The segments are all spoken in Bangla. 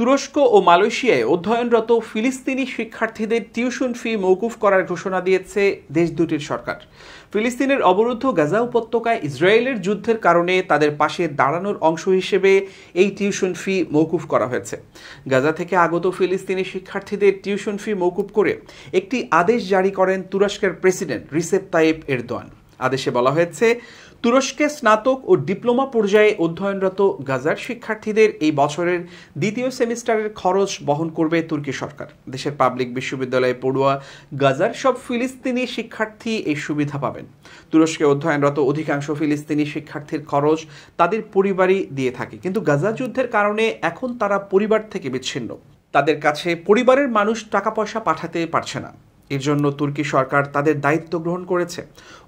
তুরস্ক ও মালয়েশিয়ায় অধ্যয়নরত ফিলিস্তিনি শিক্ষার্থীদের টিউশন ফি মৌকুফ করার ঘোষণা দিয়েছে দেশ দুটির সরকার ফিলিস্তিনের অবরুদ্ধ গাজা উপত্যকায় ইসরায়েলের যুদ্ধের কারণে তাদের পাশে দাঁড়ানোর অংশ হিসেবে এই টিউশন ফি মৌকুফ করা হয়েছে গাজা থেকে আগত ফিলিস্তিনি শিক্ষার্থীদের টিউশন ফি মৌকুফ করে একটি আদেশ জারি করেন তুরস্কের প্রেসিডেন্ট রিসেপ তাইপ এরদোয়ান আদেশে বলা হয়েছে তুরস্কে স্নাতক ও ডিপ্লোমা পর্যায়ে অধ্যয়নরত গাজার শিক্ষার্থীদের এই বছরের দ্বিতীয় সেমিস্টারের খরচ বহন করবে তুর্কি সরকার দেশের পাবলিক বিশ্ববিদ্যালয়ে পড়ুয়া গাজার সব ফিলিস্তিনি শিক্ষার্থী এই সুবিধা পাবেন তুরস্কে অধ্যয়নরত অধিকাংশ ফিলিস্তিনি শিক্ষার্থীর খরচ তাদের পরিবারই দিয়ে থাকে কিন্তু গাজা যুদ্ধের কারণে এখন তারা পরিবার থেকে বিচ্ছিন্ন তাদের কাছে পরিবারের মানুষ টাকা পয়সা পাঠাতে পারছে না এর জন্য তুর্কি সরকার তাদের দায়িত্ব গ্রহণ করেছে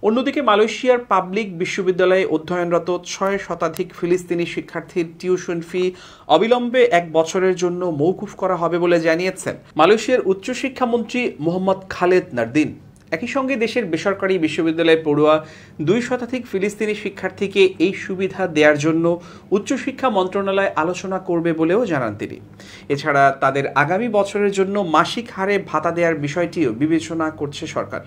অন্যদিকে মালয়েশিয়ার পাবলিক বিশ্ববিদ্যালয়ে অধ্যয়নরত ছয় শতাধিক ফিলিস্তিনি শিক্ষার্থীর টিউশন ফি অবিলম্বে এক বছরের জন্য মৌকুফ করা হবে বলে জানিয়েছেন মালয়েশিয়ার উচ্চশিক্ষামন্ত্রী মোহাম্মদ খালেদ নারদিন একই সঙ্গে দেশের বেসরকারি বিশ্ববিদ্যালয়ে পড়ুয়া দুই শতাধিক ফিলিস্তিনি শিক্ষার্থীকে এই সুবিধা দেওয়ার জন্য উচ্চশিক্ষা মন্ত্রণালয় আলোচনা করবে বলেও জানান তিনি এছাড়া তাদের আগামী বছরের জন্য মাসিক হারে ভাতা দেওয়ার বিষয়টিও বিবেচনা করছে সরকার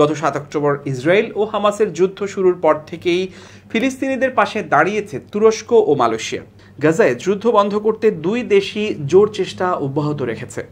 গত সাত অক্টোবর ইসরায়েল ও হামাসের যুদ্ধ শুরুর পর থেকেই ফিলিস্তিনিদের পাশে দাঁড়িয়েছে তুরস্ক ও মালয়েশিয়া গাজায় যুদ্ধ বন্ধ করতে দুই দেশই জোর চেষ্টা অব্যাহত রেখেছে